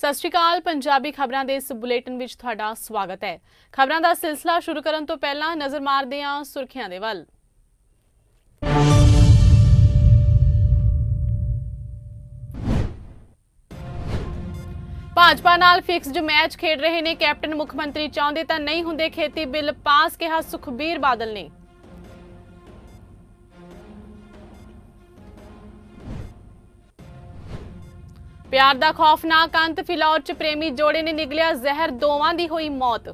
ਸਤਿ ਸ਼੍ਰੀ ਅਕਾਲ ਪੰਜਾਬੀ ਖਬਰਾਂ ਦੇ ਇਸ ਬੁਲੇਟਿਨ ਵਿੱਚ ਤੁਹਾਡਾ ਸਵਾਗਤ ਹੈ ਖਬਰਾਂ ਦਾ ਸਿਲਸਿਲਾ ਸ਼ੁਰੂ ਕਰਨ ਤੋਂ ਪਹਿਲਾਂ ਨਜ਼ਰ ਮਾਰਦੇ ਹਾਂ ਸੁਰਖੀਆਂ ਦੇ ਵੱਲ ਭਾਜਪਾ ਨਾਲ ਫਿਕਸਡ ਮੈਚ ਖੇਡ ਰਹੇ ਨੇ ਕੈਪਟਨ ਮੁੱਖ ਮੰਤਰੀ ਚਾਹੁੰਦੇ ਤਾਂ ਨਹੀਂ ਹੁੰਦੇ ਖੇਤੀ ਬਿੱਲ ਪਾਸ ਕਿਹਾ ਸੁਖਬੀਰ ਬਾਦਲ ਨੇ ਪਿਆਰ ਦਾ ਖੌਫਨਾਕ ਅੰਤ ਫਿਲੌਰ ਚ ਪ੍ਰੇਮੀ ਜੋੜੇ ਨੇ ਨਿਗਲਿਆ ਜ਼ਹਿਰ ਦੋਵਾਂ ਦੀ ਹੋਈ ਮੌਤ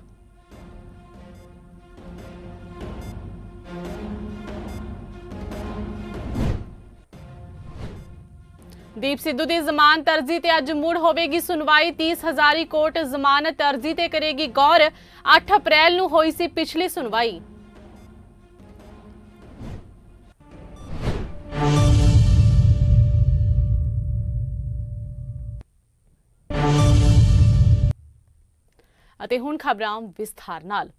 ਦੀਪ ਸਿੱਧੂ ਦੀ ਜ਼ਮਾਨਤ ਅਰਜ਼ੀ ਤੇ ਅੱਜ ਮੂੜ ਹੋਵੇਗੀ ਸੁਣਵਾਈ 30 ਹਜ਼ਾਰੀ ਕੋਰਟ ਜ਼ਮਾਨਤ ਅਰਜ਼ੀ ਤੇ ਕਰੇਗੀ ਗੌਰ 8 ਅਪ੍ਰੈਲ ਨੂੰ ਹੋਈ ਸੀ ਪਿਛਲੀ ਸੁਣਵਾਈ ਅਤੇ ਹੁਣ ਖਬਰਾਂ ਵਿਸਥਾਰ ਨਾਲ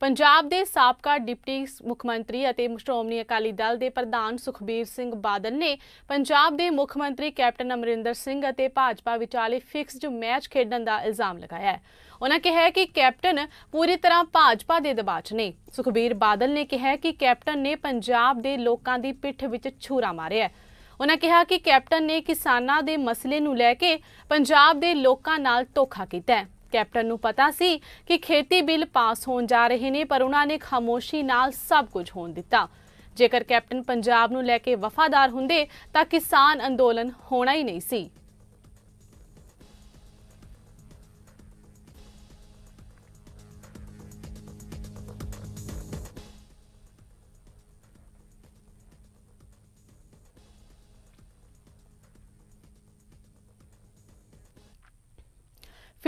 ਪੰਜਾਬ ਦੇ ਸਾਬਕਾ ਡਿਪਟੀ ਮੁੱਖ ਮੰਤਰੀ ਅਤੇ ਸ਼੍ਰੋਮਣੀ ਅਕਾਲੀ ਦਲ ਦੇ ਪ੍ਰਧਾਨ ਸੁਖਬੀਰ ਸਿੰਘ ਬਾਦਲ ਨੇ ਪੰਜਾਬ ਦੇ ਮੁੱਖ ਮੰਤਰੀ ਕੈਪਟਨ ਅਮਰਿੰਦਰ ਸਿੰਘ ਅਤੇ ਭਾਜਪਾ ਵਿਚਾਲੇ ਫਿਕਸਡ ਮੈਚ ਖੇਡਣ ਦਾ ਇਲਜ਼ਾਮ ਲਗਾਇਆ ਹੈ ਉਹਨਾਂ ਕਿਹਾ ਕਿ ਕੈਪਟਨ ਪੂਰੀ ਤਰ੍ਹਾਂ ਭਾਜਪਾ ਦੇ ਦਬਾਅ 'ਚ ਨੇ ਸੁਖਬੀਰ ਬਾਦਲ ਨੇ ਕਿਹਾ ਕਿ ਕੈਪਟਨ ਨੇ ਪੰਜਾਬ ਦੇ ਲੋਕਾਂ ਦੀ ਪਿੱਠ ਵਿੱਚ ਛੂਰਾ ਮਾਰਿਆ ਹੈ ਉਹਨਾਂ ਕਿਹਾ ਕਿ ਕੈਪਟਨ ਨੇ ਕਿਸਾਨਾਂ ਦੇ ਮਸਲੇ ਨੂੰ ਲੈ ਕੇ ਪੰਜਾਬ ਦੇ ਲੋਕਾਂ ਨਾਲ ਧੋਖਾ ਕੀਤਾ ਹੈ ਕੈਪਟਨ ਨੂੰ ਪਤਾ ਸੀ ਕਿ ਖੇਤੀ ਬਿੱਲ ਪਾਸ ਹੋਣ ਜਾ ਰਹੇ ਨੇ ਪਰ ਉਹਨਾਂ ਨੇ ਖਾਮੋਸ਼ੀ ਨਾਲ ਸਭ ਕੁਝ ਹੋਣ ਦਿੱਤਾ ਜੇਕਰ ਕੈਪਟਨ ਪੰਜਾਬ ਨੂੰ ਲੈ ਕੇ ਵਫਾਦਾਰ ਹੁੰਦੇ ਤਾਂ ਕਿਸਾਨ ਅੰਦੋਲਨ ਹੋਣਾ ਹੀ ਨਹੀਂ ਸੀ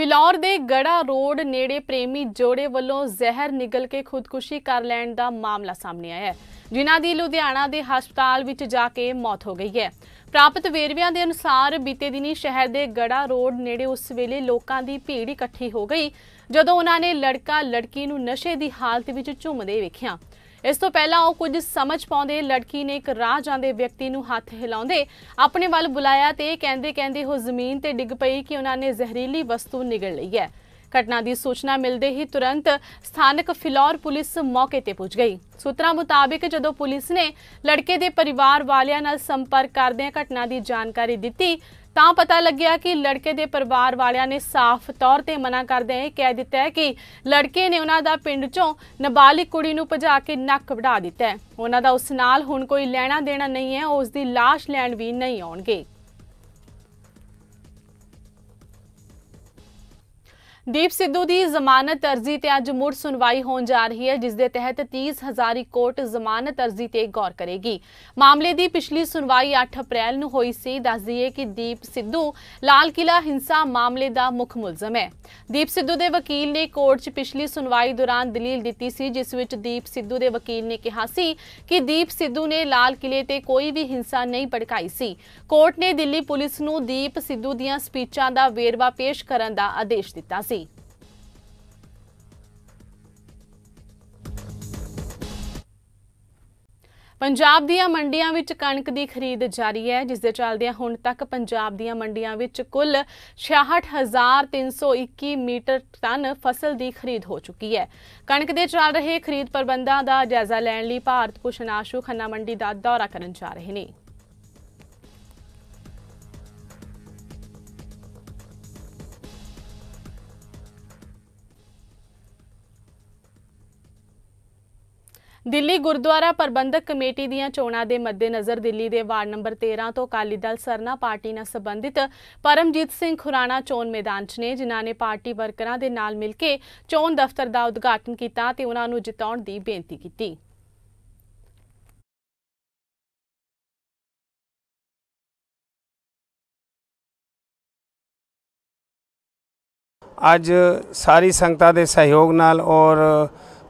ਫਿਲੌਰ ਦੇ ਗੜਾ ਰੋਡ ਨੇੜੇ ਪ੍ਰੇਮੀ ਜੋੜੇ ਵੱਲੋਂ ਜ਼ਹਿਰ ਨਿਗਲ ਕੇ ਖੁਦਕੁਸ਼ੀ ਕਰ ਲੈਣ ਦਾ ਮਾਮਲਾ ਸਾਹਮਣੇ ਆਇਆ ਹੈ ਜਿਨ੍ਹਾਂ ਦੀ ਲੁਧਿਆਣਾ ਦੇ ਹਸਪਤਾਲ ਵਿੱਚ ਜਾ ਕੇ ਮੌਤ ਹੋ ਗਈ ਹੈ ਪ੍ਰਾਪਤ ਵੇਰਵਿਆਂ ਦੇ ਅਨੁਸਾਰ ਬੀਤੇ ਦਿਨੀ ਸ਼ਹਿਰ ਦੇ ਗੜਾ ਰੋਡ ਨੇੜੇ ਉਸ ਵੇਲੇ ਲੋਕਾਂ ਦੀ ਭੀੜ ਇਕੱਠੀ ਹੋ ਗਈ ਜਦੋਂ ਉਹਨਾਂ ਨੇ ਲੜਕਾ ਲੜਕੀ ਨੂੰ ਨਸ਼ੇ ਦੀ ਹਾਲਤ ਵਿੱਚ ਝੁੰਮਦੇ ਵੇਖਿਆ ਇਸ ਤੋਂ ਪਹਿਲਾਂ ਉਹ ਕੁਝ ਸਮਝ ਪਾਉਂਦੇ ਲੜਕੀ ਨੇ ਇੱਕ ਰਾਹ ਜਾਂਦੇ ਵਿਅਕਤੀ ਨੂੰ ਹੱਥ ਹਿਲਾਉਂਦੇ ਆਪਣੇ ਵੱਲ ਬੁਲਾਇਆ ਤੇ ਕਹਿੰਦੇ ਕਹਿੰਦੇ ਉਹ ਜ਼ਮੀਨ ਤੇ ਡਿੱਗ ਪਈ ਕਿ ਉਹਨਾਂ ਨੇ ਜ਼ਹਿਰੀਲੀ ਵਸਤੂ ਨਿਗਲ ਲਈ ਹੈ ਘਟਨਾ ਦੀ ਸੂਚਨਾ ਮਿਲਦੇ ਹੀ ਤੁਰੰਤ ਸਥਾਨਕ ਫਿਲੌਰ ਪੁਲਿਸ ਮੌਕੇ ਤੇ ਪਹੁੰਚ ਗਈ ਸੂਤਰਾਂ ਮੁਤਾਬਕ ਜਦੋਂ ਪੁਲਿਸ ਨੇ ਲੜਕੇ ਦੇ ਪਰਿਵਾਰ ਵਾਲਿਆਂ ਨਾਲ ਸੰਪਰਕ ਕਰਦੇ ਘਟਨਾ ਦੀ ਜਾਣਕਾਰੀ ਦਿੱਤੀ ਤਾਂ ਪਤਾ ਲੱਗਿਆ ਕਿ ਲੜਕੇ ਦੇ ਪਰਿਵਾਰ ਵਾਲਿਆਂ ਨੇ ਸਾਫ਼ ਤੌਰ ਤੇ ਮਨਾ ਕਰਦੇ ਹੋਏ ਕਹਿ ਦਿੱਤਾ ਹੈ ਕਿ ਲੜਕੇ ਨੇ ਉਹਨਾਂ ਦਾ ਪਿੰਡ ਚੋਂ ਨਾਬਾਲਿਗ ਕੁੜੀ ਨੂੰ ਭਜਾ ਕੇ ਨੱਕ ਵਢਾ ਦਿੱਤਾ ਹੈ ਉਹਨਾਂ ਦਾ ਉਸ ਨਾਲ ਹੁਣ ਕੋਈ ਲੈਣਾ ਦੇਣਾ ਨਹੀਂ ਹੈ ਉਸ ਦੀ ਲਾਸ਼ ਲੈਣ ਵੀ ਨਹੀਂ ਆਉਣਗੇ ਦੀਪ ਸਿੱਧੂ ਦੀ ਜ਼ਮਾਨਤ ਅਰਜ਼ੀ ਤੇ ਅੱਜ ਮੁੜ ਸੁਣਵਾਈ ਹੋਣ ਜਾ ਰਹੀ ਹੈ ਜਿਸ ਦੇ ਤਹਿਤ 30 ਹਜ਼ਾਰੀ ਕੋਰਟ ਜ਼ਮਾਨਤ ਅਰਜ਼ੀ ਤੇ ਗੌਰ ਕਰੇਗੀ ਮਾਮਲੇ ਦੀ ਪਿਛਲੀ ਸੁਣਵਾਈ 8 ਅਪ੍ਰੈਲ ਨੂੰ ਹੋਈ ਸੀ ਦੱਸ ਦਈਏ ਕਿ ਦੀਪ ਸਿੱਧੂ ਲਾਲ ਕਿਲਾ ਹਿੰਸਾ ਮਾਮਲੇ ਦਾ ਮੁੱਖ ਮੁਲਜ਼ਮ ਹੈ ਦੀਪ ਸਿੱਧੂ ਦੇ ਵਕੀਲ ਨੇ ਕੋਰਟ 'ਚ ਪਿਛਲੀ ਸੁਣਵਾਈ ਦੌਰਾਨ ਦਲੀਲ ਦਿੱਤੀ ਸੀ ਜਿਸ ਵਿੱਚ ਦੀਪ ਸਿੱਧੂ ਦੇ ਵਕੀਲ ਨੇ ਕਿਹਾ ਸੀ ਕਿ ਦੀਪ ਸਿੱਧੂ ਨੇ ਲਾਲ ਕਿਲੇ ਤੇ ਕੋਈ ਵੀ ਹਿੰਸਾ ਨਹੀਂ ਭੜਕਾਈ ਸੀ ਕੋਰਟ ਨੇ ਦਿੱਲੀ ਪੁਲਿਸ ਨੂੰ ਦੀਪ ਸਿੱਧੂ ਦੀਆਂ ਸਪੀਚਾਂ ਦਾ ਵੇਰਵਾ ਪੇਸ਼ ਕਰਨ ਦਾ ਆਦੇਸ਼ ਦਿੱਤਾ ਸੀ ਪੰਜਾਬ ਦੀਆਂ ਮੰਡੀਆਂ ਵਿੱਚ ਕਣਕ ਦੀ ਖਰੀਦ ਜਾਰੀ ਹੈ ਜਿਸ ਦੇ ਚੱਲਦਿਆਂ ਹੁਣ ਤੱਕ ਪੰਜਾਬ ਦੀਆਂ ਮੰਡੀਆਂ ਵਿੱਚ ਕੁੱਲ 66321 ਮੀਟਰ ਟਨ ਫਸਲ ਦੀ ਖਰੀਦ ਹੋ ਚੁੱਕੀ ਹੈ ਕਣਕ ਦੇ ਚੱਲ ਰਹੇ ਖਰੀਦ ਪ੍ਰਬੰਧਾਂ ਦਾ ਜਾਇਜ਼ਾ ਲੈਣ ਲਈ ਭਾਰਤ ਕੁਸ਼ਨਾਸ਼ੂ ਖੰਨਾ ਮੰਡੀ ਦਾ ਦੌਰਾ ਕਰਨ ਜਾ ਰਹੇ ਨੇ ਦਿੱਲੀ ਗੁਰਦੁਆਰਾ ਪ੍ਰਬੰਧਕ ਕਮੇਟੀ ਦੀਆਂ ਚੋਣਾਂ ਦੇ ਮੱਦੇਨਜ਼ਰ ਦਿੱਲੀ ਦੇ ਵਾਰਡ ਨੰਬਰ 13 ਤੋਂ ਅਕਾਲੀ ਦਲ ਸਰਨਾ ਪਾਰਟੀ ਨਾਲ ਸੰਬੰਧਿਤ ਪਰਮਜੀਤ ਸਿੰਘ ਖੁਰਾਣਾ ਚੋਣ ਮੈਦਾਨ 'ਚ ਨੇ ਜਿਨ੍ਹਾਂ ਨੇ ਪਾਰਟੀ ਵਰਕਰਾਂ ਦੇ ਨਾਲ ਮਿਲ ਕੇ ਚੋਣ ਦਫ਼ਤਰ ਦਾ ਉਦਘਾਟਨ ਕੀਤਾ ਤੇ ਉਹਨਾਂ ਨੂੰ ਜਿਤਾਉਣ ਦੀ ਬੇਨਤੀ ਕੀਤੀ। ਅੱਜ ਸਾਰੀ ਸੰਗਤਾਂ ਦੇ ਸਹਿਯੋਗ ਨਾਲ ਔਰ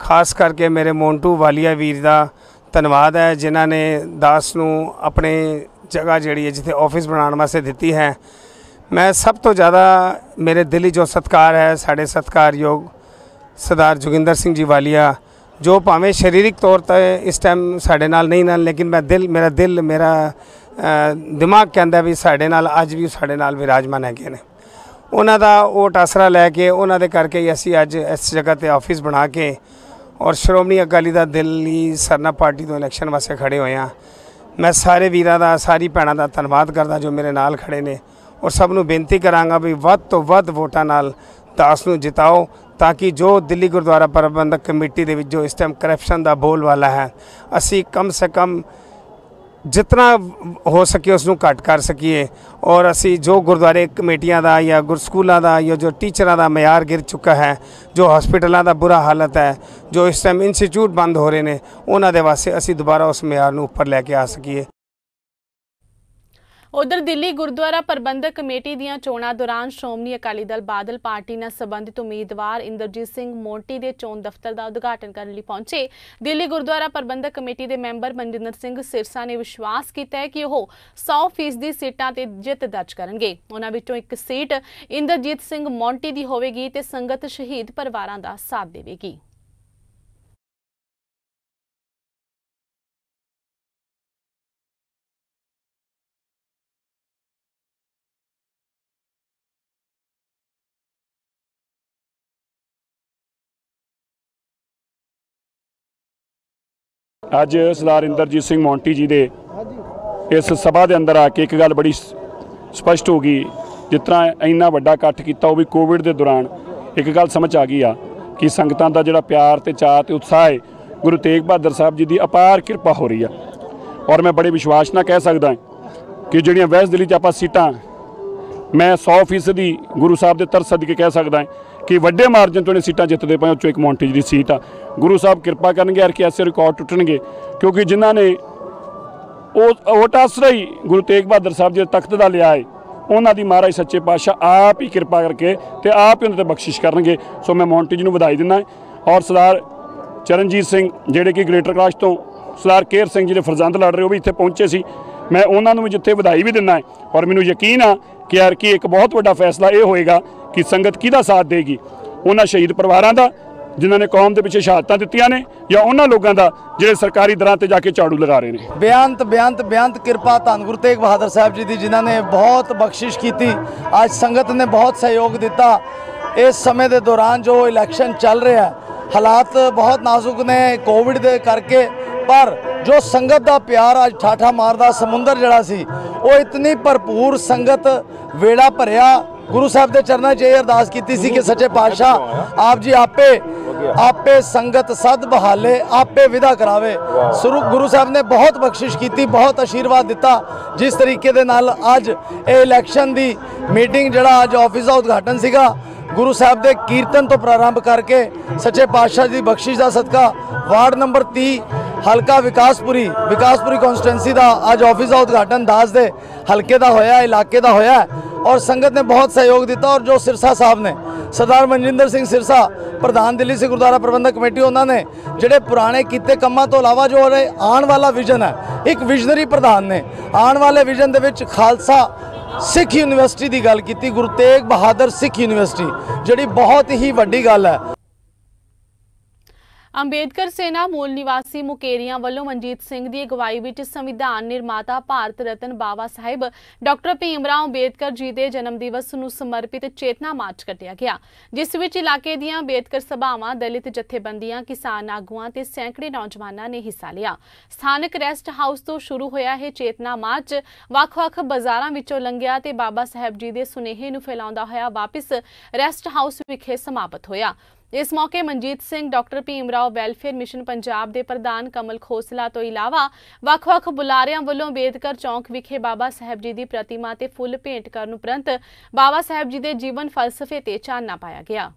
ਖਾਸ ਕਰਕੇ ਮੇਰੇ ਮੋਂਟੂ ਵਾਲੀਆ ਵੀਰ ਦਾ ਧੰਨਵਾਦ ਹੈ ਜਿਨ੍ਹਾਂ ਨੇ ਦਾਸ ਨੂੰ ਆਪਣੇ ਜਗ੍ਹਾ ਜਿਹੜੀ ਹੈ ਜਿੱਥੇ ਆਫਿਸ ਬਣਾਉਣ ਵਾਸਤੇ ਦਿੱਤੀ ਹੈ ਮੈਂ ਸਭ ਤੋਂ ਜ਼ਿਆਦਾ ਮੇਰੇ ਦਿਲੀ ਜੋ ਸਤਕਾਰ ਹੈ ਸਾਡੇ ਸਤਕਾਰਯੋਗ ਸਰਦਾਰ ਜੁਗਿੰਦਰ ਸਿੰਘ ਜੀ ਵਾਲੀਆ ਜੋ ਭਾਵੇਂ ਸਰੀਰਕ ਤੌਰ ਤੇ ਇਸ ਟਾਈਮ ਸਾਡੇ ਨਾਲ ਨਹੀਂ ਨਾਲ ਲੇਕਿਨ ਮੈਂ ਦਿਲ ਮੇਰਾ ਦਿਲ ਮੇਰਾ ਦਿਮਾਗ ਕਹਿੰਦਾ ਵੀ ਸਾਡੇ ਨਾਲ ਅੱਜ ਵੀ ਸਾਡੇ ਨਾਲ ਵਿਰਾਜਮਾਨ ਹੈਗੇ ਨੇ ਉਹਨਾਂ ਦਾ ਉਹ ਟਾਸਰਾ ਲੈ ਕੇ ਉਹਨਾਂ ਦੇ ਕਰਕੇ ਅਸੀਂ ਅੱਜ ਇਸ ਜਗ੍ਹਾ ਤੇ ਆਫਿਸ ਬਣਾ ਕੇ ਔਰ ਸ਼੍ਰੋਮਣੀ ਅਕਾਲੀ ਦਾ ਦਿੱਲੀ ਸਰਨਾ ਪਾਰਟੀ ਤੋਂ ਇਲੈਕਸ਼ਨ ਵਾਸਤੇ ਖੜੇ ਹੋਏ ਆ ਮੈਂ ਸਾਰੇ ਵੀਰਾਂ ਦਾ ਸਾਰੀ ਭੈਣਾਂ ਦਾ ਧੰਨਵਾਦ ਕਰਦਾ ਜੋ ਮੇਰੇ ਨਾਲ ਖੜੇ ਨੇ ਔਰ ਸਭ ਨੂੰ ਬੇਨਤੀ ਕਰਾਂਗਾ ਵੀ ਵੱਧ ਤੋਂ ਵੱਧ ਵੋਟਾਂ ਨਾਲ ਦਾਸ ਨੂੰ ਜਿਤਾਓ ਤਾਂ ਕਿ ਜੋ ਦਿੱਲੀ ਗੁਰਦੁਆਰਾ ਪ੍ਰਬੰਧਕ ਕਮੇਟੀ ਦੇ ਵਿੱਚ ਜੋ ਇਸ ਟਾਈਮ ਕਰਪਸ਼ਨ ਦਾ ਬੋਲ ਵਾਲਾ ਹੈ ਅਸੀਂ ਕਮ ਸੇ ਕਮ ਜਿਤਨਾ ਹੋ ਸਕੇ ਉਸ ਨੂੰ ਘਟ ਕਰ ਸਕੀਏ ਔਰ ਅਸੀਂ ਜੋ ਗੁਰਦੁਆਰੇ ਕਮੇਟੀਆਂ ਦਾ ਜਾਂ ਗੁਰਸਕੂਲਾਂ ਦਾ ਜਾਂ ਜੋ ਟੀਚਰਾਂ ਦਾ ਮਿਆਰ ਗਿਰ ਚੁੱਕਾ ਹੈ ਜੋ ਹਸਪੀਟਲਾਂ ਦਾ ਬੁਰਾ ਹਾਲਤ ਹੈ ਜੋ ਇਸ ਟਾਈਮ ਇੰਸਟੀਚਿਊਟ ਬੰਦ ਹੋ ਰਹੇ ਨੇ ਉਹਨਾਂ ਦੇ ਵਾਸਤੇ ਅਸੀਂ ਦੁਬਾਰਾ ਉਸ ਮਿਆਰ ਨੂੰ ਉੱਪਰ ਲੈ ਕੇ ਆ ਸਕੀਏ ਉਧਰ ਦਿੱਲੀ ਗੁਰਦੁਆਰਾ ਪ੍ਰਬੰਧਕ ਕਮੇਟੀ ਦੀਆਂ ਚੋਣਾਂ ਦੌਰਾਨ ਸ਼੍ਰੋਮਣੀ ਅਕਾਲੀ ਦਲ ਬਾਦਲ ਪਾਰਟੀ ਨਾਲ ਸੰਬੰਧਿਤ ਉਮੀਦਵਾਰ ਇੰਦਰਜੀਤ ਸਿੰਘ ਮੋਂਟੀ ਦੇ ਚੋਣ ਦਫ਼ਤਰ ਦਾ ਉਦਘਾਟਨ ਕਰਨ ਲਈ ਪਹੁੰਚੇ ਦਿੱਲੀ ਗੁਰਦੁਆਰਾ ਪ੍ਰਬੰਧਕ ਕਮੇਟੀ ਦੇ ਮੈਂਬਰ ਮਨਜਿੰਦਰ ਸਿੰਘ ਸਿਰਸਾ ਨੇ ਵਿਸ਼ਵਾਸ ਕੀਤਾ ਹੈ ਕਿ ਉਹ 100% ਦੀ ਸੀਟਾਂ ਤੇ ਜਿੱਤ ਦਰਜ ਕਰਨਗੇ ਉਹਨਾਂ ਵਿੱਚੋਂ ਇੱਕ ਸੀਟ ਇੰਦਰਜੀਤ ਸਿੰਘ ਮੋਂਟੀ ਦੀ ਹੋਵੇਗੀ ਤੇ ਸੰਗਤ ਸ਼ਹੀਦ ਪਰਿਵਾਰਾਂ ਦਾ ਸਾਥ ਦੇਵੇਗੀ ਅੱਜ ਸਰਦਾਰ ਇੰਦਰਜੀਤ ਸਿੰਘ ਮੌਂਟੀ ਜੀ ਦੇ ਇਸ ਸਭਾ ਦੇ ਅੰਦਰ ਆ ਕੇ ਇੱਕ ਗੱਲ ਬੜੀ ਸਪਸ਼ਟ ਹੋ ਗਈ ਜਿਸ ਤਰ੍ਹਾਂ ਇੰਨਾ ਵੱਡਾ ਇਕੱਠ ਕੀਤਾ ਉਹ ਵੀ ਕੋਵਿਡ ਦੇ ਦੌਰਾਨ ਇੱਕ ਗੱਲ ਸਮਝ ਆ ਗਈ ਆ ਕਿ ਸੰਗਤਾਂ ਦਾ ਜਿਹੜਾ ਪਿਆਰ ਤੇ ਚਾਹ ਤੇ ਉਤਸ਼ਾਹ ਹੈ ਗੁਰੂ ਤੇਗ ਬਹਾਦਰ ਸਾਹਿਬ ਜੀ ਦੀ ਅਪਾਰ ਕਿਰਪਾ ਹੋ ਰਹੀ ਆ ਔਰ ਮੈਂ ਬੜੇ ਵਿਸ਼ਵਾਸ ਨਾਲ ਕਹਿ ਸਕਦਾ ਕਿ ਜਿਹੜੀਆਂ ਵੈਸ ਦਿੱਲੀ ਚ ਆਪਾਂ ਸੀਟਾਂ ਮੈਂ 100% ਦੀ ਗੁਰੂ ਸਾਹਿਬ ਦੇ ਤਰਸ ਸਦਕੇ ਕਹਿ ਸਕਦਾ ਹਾਂ ਕਿ ਵੱਡੇ ਮਾਰਜਨ ਤੋਂ ਨੇ ਸੀਟਾਂ ਜਿੱਤਦੇ ਪਏ ਉਹ ਚੋਂ ਇੱਕ ਮੌਂਟੇਜ ਦੀ ਸੀਟ ਆ ਗੁਰੂ ਸਾਹਿਬ ਕਿਰਪਾ ਕਰਨਗੇ ਯਾਰ ਕਿ ਐਸੇ ਰਿਕਾਰਡ ਟੁੱਟਣਗੇ ਕਿਉਂਕਿ ਜਿਨ੍ਹਾਂ ਨੇ ਉਹ ਵੋਟ ਆਸਰਾਈ ਗੁਰੂ ਤੇਗ ਬਹਾਦਰ ਸਾਹਿਬ ਜੀ ਦੇ ਤਖਤ ਦਾ ਲਿਆ ਹੈ ਉਹਨਾਂ ਦੀ ਮਹਾਰਾਜ ਸੱਚੇ ਪਾਤਸ਼ਾਹ ਆਪ ਹੀ ਕਿਰਪਾ ਕਰਕੇ ਤੇ ਆਪ ਹੀ ਉਹਨਾਂ ਤੇ ਬਖਸ਼ਿਸ਼ ਕਰਨਗੇ ਸੋ ਮੈਂ ਮੌਂਟੇਜ ਨੂੰ ਵਧਾਈ ਦਿੰਦਾ ਔਰ ਸਰਦਾਰ ਚਰਨਜੀਤ ਸਿੰਘ ਜਿਹੜੇ ਕਿ ਗ੍ਰੇਟਰ ਕਲਾਸ਼ ਤੋਂ ਸਰਦਾਰ ਕੇਰ ਸਿੰਘ ਜੀ ਦੇ ਫਰਜ਼ੰਦ ਲੜ ਰਹੇ ਉਹ ਵੀ ਇੱਥੇ ਪਹੁੰਚੇ ਸੀ ਮੈਂ ਉਹਨਾਂ ਨੂੰ ਵੀ ਜਿੱਥੇ ਵਧਾਈ ਵੀ ਦਿੰਦਾ ਔਰ ਮੈਨੂੰ ਯਕੀਨ ਆ ਕਿ ਯਾਰ ਕੀ ਇੱਕ ਬਹੁਤ ਵੱਡਾ ਫੈਸਲਾ ਇਹ ਹੋਏਗਾ ਕਿ ਸੰਗਤ ਕਿਹਦਾ ਸਾਥ ਦੇਗੀ ਉਹਨਾਂ ਸ਼ਹੀਦ ਪਰਿਵਾਰਾਂ ਦਾ ਜਿਨ੍ਹਾਂ ਨੇ ਕੌਮ ਦੇ ਪਿੱਛੇ ਸ਼ਹਾਦਤਾਂ ਦਿੱਤੀਆਂ ਨੇ ਜਾਂ ਉਹਨਾਂ ਲੋਕਾਂ ਦਾ ਜਿਹੜੇ ਸਰਕਾਰੀ ਦਰਾਂ ਤੇ ਜਾ ਕੇ ਝਾੜੂ ਲਗਾ ਰਹੇ ਨੇ ਬਿਆੰਤ ਬਿਆੰਤ ਬਿਆੰਤ ਕਿਰਪਾ ਧੰਨ ਗੁਰੂ ਤੇਗ ਬਹਾਦਰ ਸਾਹਿਬ ਜੀ ਦੀ ਜਿਨ੍ਹਾਂ ਨੇ ਬਹੁਤ ਬਖਸ਼ਿਸ਼ ਕੀਤੀ ਅੱਜ ਸੰਗਤ ਨੇ ਬਹੁਤ ਸਹਿਯੋਗ ਦਿੱਤਾ ਇਸ ਸਮੇਂ ਦੇ ਦੌਰਾਨ ਜੋ ਇਲੈਕਸ਼ਨ ਚੱਲ ਰਿਹਾ ਹੈ ਹਾਲਾਤ ਬਹੁਤ ਨਾਜ਼ੁਕ ਨੇ ਕੋਵਿਡ ਦੇ ਕਰਕੇ ਪਰ ਜੋ ਸੰਗਤ ਦਾ ਪਿਆਰ ਅੱਜ ਠਾਠਾ ਮਾਰਦਾ ਸਮੁੰਦਰ ਜਿਹੜਾ ਸੀ ਉਹ ਇਤਨੀ ਭਰਪੂਰ ਸੰਗਤ ਵੇੜਾ ਭਰਿਆ ਗੁਰੂ ਸਾਹਿਬ ਦੇ ਚਰਨਾਂ 'ਚ ਇਹ ਅਰਦਾਸ ਕੀਤੀ ਸੀ ਕਿ ਸੱਚੇ ਪਾਤਸ਼ਾਹ ਆਪ ਜੀ ਆਪੇ ਆਪੇ ਸੰਗਤ ਸਦ ਬਹਾਲੇ ਆਪੇ ਵਿਦਾ ਕਰਾਵੇ ਸਰੂ ਗੁਰੂ ਸਾਹਿਬ ਨੇ ਬਹੁਤ ਬਖਸ਼ਿਸ਼ ਕੀਤੀ ਬਹੁਤ ਅਸ਼ੀਰਵਾਦ ਦਿੱਤਾ ਜਿਸ ਤਰੀਕੇ ਦੇ ਨਾਲ ਅੱਜ ਇਹ ਇਲੈਕਸ਼ਨ ਦੀ ਮੀਟਿੰਗ ਜਿਹੜਾ ਅੱਜ ਆਫਿਸ ਦਾ ਉਦਘਾਟਨ ਸੀਗਾ ਗੁਰੂ ਸਾਹਿਬ ਦੇ ਕੀਰਤਨ ਤੋਂ ਪ੍ਰਾਰੰਭ ਕਰਕੇ ਸੱਚੇ ਪਾਤਸ਼ਾਹ ਦੀ ਬਖਸ਼ਿਸ਼ ਦਾ ਸਦਕਾ ਵਾਰਡ ਨੰਬਰ 30 ਹਲਕਾ ਵਿਕਾਸਪੁਰੀ ਵਿਕਾਸਪੁਰੀ ਕਨਸਟੀਟੈਂਸੀ ਦਾ ਅੱਜ ਆਫਿਸ ਦਾ ਉਦਘਾਟਨ ਦਾਸ ਦੇ ਹਲਕੇ ਦਾ ਹੋਇਆ ਇਲਾਕੇ ਦਾ ਹੋਇਆ ਔਰ ਸੰਗਤ ਨੇ ਬਹੁਤ ਸਹਿਯੋਗ ਦਿੱਤਾ ਔਰ ਜੋ ਸਿਰਸਾ ਸਾਹਿਬ ਨੇ ਸਰਦਾਰ ਮਨਜਿੰਦਰ ਸਿੰਘ ਸਿਰਸਾ ਪ੍ਰਧਾਨ ਦਿੱਲੀ ਸਿੱਖ ਗੁਰਦੁਆਰਾ ਪ੍ਰਬੰਧਕ ਕਮੇਟੀ ਉਹਨਾਂ ਨੇ ਜਿਹੜੇ ਪੁਰਾਣੇ ਕੀਤੇ ਕੰਮਾਂ ਤੋਂ ਇਲਾਵਾ ਜੋ ਆਉਣ ਵਾਲਾ ਵਿਜ਼ਨ ਹੈ ਇੱਕ ਵਿਜ਼ਨਰੀ ਪ੍ਰਧਾਨ ਨੇ ਆਉਣ ਵਾਲੇ ਵਿਜ਼ਨ ਦੇ ਵਿੱਚ ਖਾਲਸਾ ਸਿੱਖ ਯੂਨੀਵਰਸਿਟੀ ਦੀ ਗੱਲ ਕੀਤੀ ਗੁਰੂ ਤੇਗ ਬਹਾਦਰ ਸਿੱਖ ਯੂਨੀਵਰਸਿਟੀ ਜਿਹੜੀ ਬਹੁਤ ਹੀ ਵੱਡੀ ਗੱਲ ਹੈ ਅੰਬੇਦਕਰ ਸੇਨਾ ਮੂਲ ਨਿਵਾਸੀ ਮੁਕੇਰੀਆਂ ਵੱਲੋਂ ਮਨਜੀਤ ਸਿੰਘ ਦੀ ਅਗਵਾਈ ਵਿੱਚ ਸੰਵਿਧਾਨ ਨਿਰਮਾਤਾ ਭਾਰਤ ਰਤਨ ਬਾਵਾ ਸਾਹਿਬ ਡਾਕਟਰ ਭੀਮਰਾਓ ਅੰਬੇਦਕਰ ਜੀ ਦੇ ਜਨਮ ਦਿਵਸ ਨੂੰ ਸਮਰਪਿਤ ਚੇਤਨਾ ਮਾਰਚ ਕੱਢਿਆ ਗਿਆ ਜਿਸ ਵਿੱਚ ਇਲਾਕੇ ਦੀਆਂ ਅੰਬੇਦਕਰ ਸਭਾਵਾਂ ਦਲਿਤ ਜਥੇਬੰਦੀਆਂ ਕਿਸਾਨ ਆਗੂਆਂ ਤੇ ਸੈਂਕੜੇ ਨੌਜਵਾਨਾਂ ਨੇ ਹਿੱਸਾ ਲਿਆ ਸਥਾਨਕ ਰੈਸਟ ਹਾਊਸ ਤੋਂ ਸ਼ੁਰੂ ਹੋਇਆ ਇਹ ਚੇਤਨਾ ਮਾਰਚ ਵੱਖ-ਵੱਖ ਬਾਜ਼ਾਰਾਂ ਵਿੱਚੋਂ ਲੰਘਿਆ ਤੇ ਬਾਬਾ ਸਾਹਿਬ ਜੀ ਦੇ ਸੁਨੇਹੇ ਨੂੰ ਫੈਲਾਉਂਦਾ ਹੋਇਆ ਵਾਪਸ ਰੈਸਟ ਹਾਊਸ ਵਿਖੇ ਸਮਾਪਤ ਹੋਇਆ ਇਸ ਮੌਕੇ Manjit Singh doctor Bhim welfare mission Punjab ਦੇ ਪ੍ਰਧਾਨ ਕਮਲ ਖੋਸਲਾ ਤੋਂ ਇਲਾਵਾ ਵੱਖ-ਵੱਖ ਬੁਲਾਰਿਆਂ ਵੱਲੋਂ ਬੇਦਕਰ ਚੌਂਕ ਵਿਖੇ ਬਾਬਾ ਸਾਹਿਬ ਜੀ ਦੀ ਪ੍ਰਤਿਮਾ ਤੇ ਫੁੱਲ ਭੇਂਟ ਕਰਨ ਉਪਰੰਤ ਬਾਬਾ ਸਾਹਿਬ ਜੀ ਦੇ ਜੀਵਨ ਫਲਸਫੇ ਤੇ ਚਾਨਣਾ ਪਾਇਆ ਗਿਆ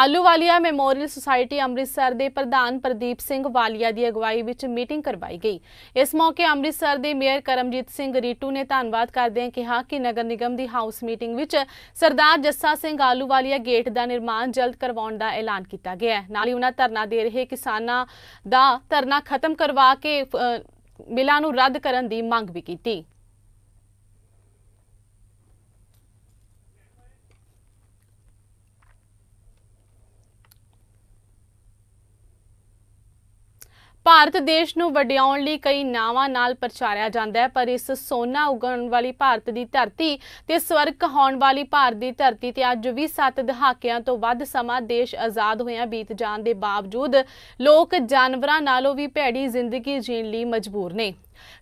ਆਲੂਵਾਲੀਆ ਮੈਮੋਰੀਅਲ ਸੁਸਾਇਟੀ ਅੰਮ੍ਰਿਤਸਰ ਦੇ ਪ੍ਰਧਾਨ ਪ੍ਰਦੀਪ ਸਿੰਘ ਵਾਲੀਆ ਦੀ ਅਗਵਾਈ ਵਿੱਚ ਮੀਟਿੰਗ ਕਰਵਾਈ ਗਈ ਇਸ ਮੌਕੇ ਅੰਮ੍ਰਿਤਸਰ ਦੇ ਮੇਅਰ ਕਰਮਜੀਤ ਸਿੰਘ ਰੀਟੂ ਨੇ ਧੰਨਵਾਦ ਹਾਂ ਕਿਹਾ ਕਿ ਨਗਰ ਨਿਗਮ ਦੀ ਹਾਊਸ ਮੀਟਿੰਗ ਵਿੱਚ ਸਰਦਾਰ ਜੱਸਾ ਸਿੰਘ ਆਲੂਵਾਲੀਆ ਗੇਟ ਦਾ ਨਿਰਮਾਣ ਜਲਦ ਕਰਵਾਉਣ ਦਾ ਐਲਾਨ ਕੀਤਾ ਗਿਆ ਹੈ ਨਾਲ ਹੀ ਉਹਨਾਂ ਧਰਨਾ ਦੇ ਰਹੇ ਕਿਸਾਨਾਂ ਦਾ ਧਰਨਾ ਖਤਮ ਕਰਵਾ ਕੇ ਮਿਲਾਂ ਨੂੰ ਰੱਦ ਕਰਨ ਦੀ ਮੰਗ ਵੀ ਕੀਤੀ ਭਾਰਤ ਦੇਸ਼ ਨੂੰ ਵਡਿਆਉਣ ਲਈ ਕਈ ਨਾਵਾਂ ਨਾਲ ਪ੍ਰਚਾਰਿਆ ਜਾਂਦਾ ਹੈ ਪਰ ਇਸ ਸੋਨਾ ਉਗਣ ਵਾਲੀ ਭਾਰਤ ਦੀ ਧਰਤੀ ਤੇ ਸਵਰਗ ਕਹਾਉਣ ਵਾਲੀ ਭਾਰਤ ਦੀ ਧਰਤੀ ਤੇ ਅੱਜ ਵੀ 7 ਦਹਾਕਿਆਂ ਤੋਂ ਵੱਧ ਸਮਾਂ ਦੇਸ਼ ਆਜ਼ਾਦ ਹੋਇਆ ਬੀਤ ਜਾਣ ਦੇ ਬਾਵਜੂਦ ਲੋਕ ਜਾਨਵਰਾਂ ਨਾਲੋਂ ਵੀ ਭੈੜੀ ਜ਼ਿੰਦਗੀ ਜੀਣ ਲਈ ਮਜਬੂਰ ਨੇ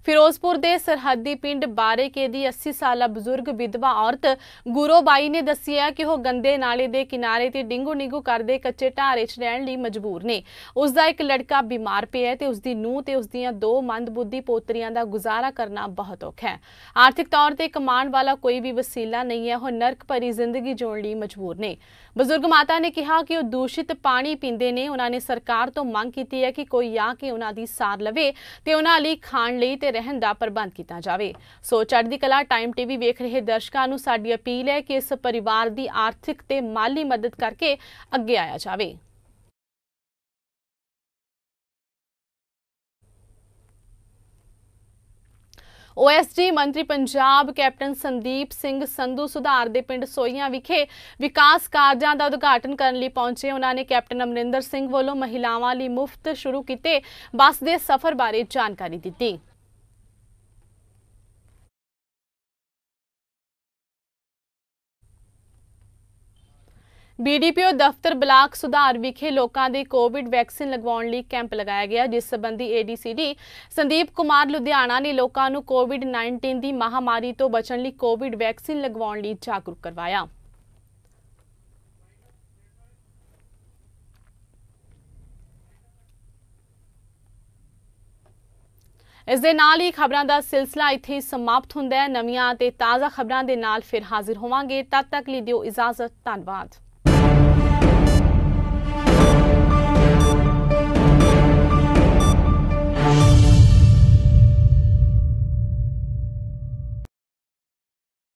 ਫਿਰੋਜ਼ਪੁਰ ਦੇ ਸਰਹੱਦੀ ਪਿੰਡ ਬਾਰੇਕੇ ਦੀ 80 ਸਾਲਾ ਬਜ਼ੁਰਗ ਵਿਧਵਾ ਔਰਤ ਗੁਰੋਬਾਈ ਨੇ ਦੱਸਿਆ ਕਿ ਉਹ ਗੰਦੇ ਨਾਲੇ ਦੇ ਕਿਨਾਰੇ ਤੇ ਡਿੰਗੋ ਨਿੰਗੋ ਕਰਦੇ ਕੱਚੇ ਢਾਰੇ 'ਚ ਰਹਿਣ ਲਈ ਮਜਬੂਰ ਨੇ ਉਸ ਦਾ ਇੱਕ ਲੜਕਾ ਬਿਮਾਰ ਪਿਆ ਤੇ ਉਸ ਦੀ ਨੂੰਹ ਤੇ ਉਸ ਦੀਆਂ ਦੋ ਮੰਦਬੁੱਧੀ ਪੋਤਰੀਆਂ ਦਾ ਗੁਜ਼ਾਰਾ ਕਰਨਾ ਬਹੁਤ ਔਖਾ ਹੈ ਆਰਥਿਕ ਤੌਰ ਤੇ ਕਮਾਉਣ ਵਾਲਾ ਕੋਈ ਵੀ ਵਸੀਲਾ ਨਹੀਂ ਹੈ ਉਹ ਨਰਕ ਭਰੀ ਜ਼ਿੰਦਗੀ ਜਿਉਣ ਲਈ ਮਜਬੂਰ ਨੇ ਬਜ਼ੁਰਗ ਮਾਤਾ ਨੇ ਕਿਹਾ ਕਿ ਉਹ ਦੂਸ਼ਿਤ ਪਾਣੀ ਪੀਂਦੇ ਨੇ ਉਹਨਾਂ ਨੇ ਸਰਕਾਰ ਤੋਂ ਮੰਗ ਕੀਤੀ ਹੈ ਕਿ ਕੋਈ ਆ ਕੇ ਉਹਨਾਂ ਦੀ ਸਾਰ ਲਵੇ ਤੇ ਉਹਨਾਂ ਲਈ ਖਾਣ ਲਈ ਤੇ ਰਹਿਣ ਦਾ ਪ੍ਰਬੰਧ ਕੀਤਾ ਜਾਵੇ ਸੋ ਚੜ੍ਹਦੀ ਕਲਾ ਟਾਈਮ ਟੀਵੀ ਵੇਖ ਰਹੇ ਦਰਸ਼ਕਾਂ ਨੂੰ ਸਾਡੀ ਅਪੀਲ ਹੈ ਕਿ ਇਸ ਪਰਿਵਾਰ ਦੀ ਆਰਥਿਕ ਤੇ ਮਾਲੀ ਮਦਦ ਕਰਕੇ ਅੱਗੇ ਆਇਆ ਜਾਵੇ ਓਐਸਡੀ ਮੰਤਰੀ ਪੰਜਾਬ ਕੈਪਟਨ ਸੰਦੀਪ ਸਿੰਘ ਸੰਧੂ ਸੁਧਾਰ ਦੇ ਪਿੰਡ ਸੋਈਆਂ ਵਿਖੇ ਵਿਕਾਸ ਕਾਰਜਾਂ ਦਾ ਉਦਘਾਟਨ ਕਰਨ ਲਈ ਪਹੁੰਚੇ ਉਹਨਾਂ ਨੇ ਕੈਪਟਨ ਅਮਰਿੰਦਰ ਸਿੰਘ ਵੱਲੋਂ ਮਹਿਲਾਵਾਂ ਲਈ ਮੁਫਤ ਸ਼ੁਰੂ ਕੀਤੇ ਬੱਸ ਦੇ ਸਫ਼ਰ ਬਾਰੇ ਜਾਣਕਾਰੀ ਦਿੱਤੀ ਬੀਡੀਪੀਓ ਦਫ਼ਤਰ ਬਲਾਕ ਸੁਧਾਰ ਵਿਖੇ ਲੋਕਾਂ ਦੇ ਕੋਵਿਡ ਵੈਕਸੀਨ ਲਗਵਾਉਣ ਲਈ ਕੈਂਪ ਲਗਾਇਆ ਗਿਆ ਜਿਸ ਸੰਬੰਧੀ ਏਡੀਸੀਡੀ ਸੰਦੀਪ ਕੁਮਾਰ ਲੁਧਿਆਣਾ ਨੇ ਲੋਕਾਂ ਨੂੰ ਕੋਵਿਡ-19 ਦੀ ਮਹਾਮਾਰੀ ਤੋਂ ਬਚਣ ਲਈ ਕੋਵਿਡ ਵੈਕਸੀਨ ਲਗਵਾਉਣ ਲਈ ਜਾਗਰੂਕ ਕਰਵਾਇਆ। ਇਸ ਦੇ ਨਾਲ ਹੀ ਖਬਰਾਂ ਦਾ ਸਿਲਸਿਲਾ ਇੱਥੇ ਹੀ ਸਮਾਪਤ ਹੁੰਦਾ ਹੈ ਨਵੀਆਂ ਤੇ ਤਾਜ਼ਾ ਖਬਰਾਂ ਦੇ ਨਾਲ ਫਿਰ ਹਾਜ਼ਰ ਹੋਵਾਂਗੇ ਤਦ ਤੱਕ ਲਈ ਦਿਓ ਇਜਾਜ਼ਤ ਧੰਨਵਾਦ